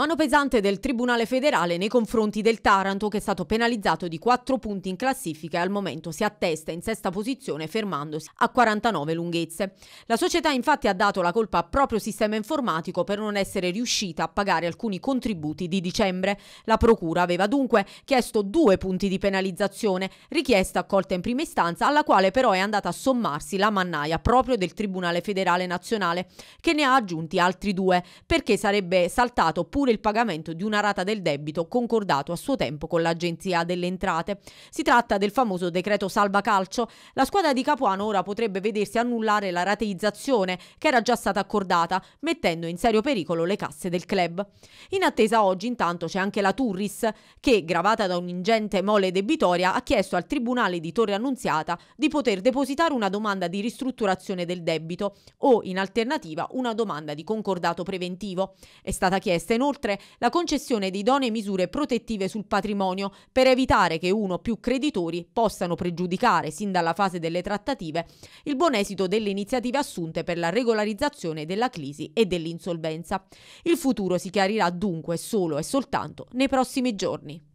Mano pesante del Tribunale federale nei confronti del Taranto che è stato penalizzato di 4 punti in classifica e al momento si attesta in sesta posizione fermandosi a 49 lunghezze. La società infatti ha dato la colpa al proprio sistema informatico per non essere riuscita a pagare alcuni contributi di dicembre. La procura aveva dunque chiesto due punti di penalizzazione, richiesta accolta in prima istanza alla quale però è andata a sommarsi la mannaia proprio del Tribunale federale nazionale che ne ha aggiunti altri due perché sarebbe saltato pure oppure il pagamento di una rata del debito concordato a suo tempo con l'Agenzia delle Entrate. Si tratta del famoso decreto salva calcio. La squadra di Capuano ora potrebbe vedersi annullare la rateizzazione che era già stata accordata, mettendo in serio pericolo le casse del club. In attesa oggi intanto c'è anche la Turris che, gravata da un'ingente mole debitoria, ha chiesto al Tribunale di Torre Annunziata di poter depositare una domanda di ristrutturazione del debito o, in alternativa, una domanda di concordato preventivo. È stata chiesta inoltre inoltre la concessione di idonee misure protettive sul patrimonio per evitare che uno o più creditori possano pregiudicare, sin dalla fase delle trattative, il buon esito delle iniziative assunte per la regolarizzazione della crisi e dell'insolvenza. Il futuro si chiarirà dunque solo e soltanto nei prossimi giorni.